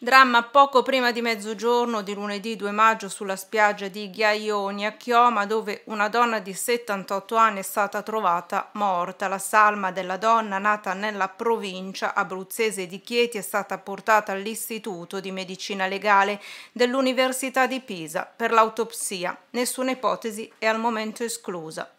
Dramma poco prima di mezzogiorno di lunedì 2 maggio sulla spiaggia di Ghiaioni a Chioma dove una donna di 78 anni è stata trovata morta. La salma della donna nata nella provincia abruzzese di Chieti è stata portata all'Istituto di Medicina Legale dell'Università di Pisa per l'autopsia. Nessuna ipotesi è al momento esclusa.